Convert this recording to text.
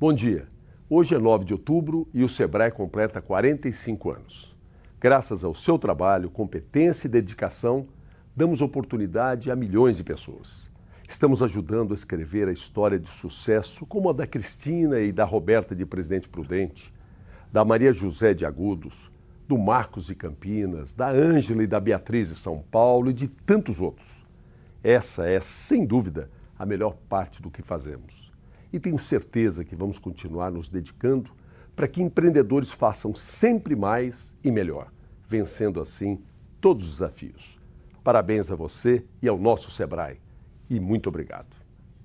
Bom dia. Hoje é 9 de outubro e o Sebrae completa 45 anos. Graças ao seu trabalho, competência e dedicação, damos oportunidade a milhões de pessoas. Estamos ajudando a escrever a história de sucesso como a da Cristina e da Roberta de Presidente Prudente, da Maria José de Agudos, do Marcos de Campinas, da Ângela e da Beatriz de São Paulo e de tantos outros. Essa é, sem dúvida, a melhor parte do que fazemos e tenho certeza que vamos continuar nos dedicando para que empreendedores façam sempre mais e melhor, vencendo assim todos os desafios. Parabéns a você e ao nosso Sebrae. E muito obrigado.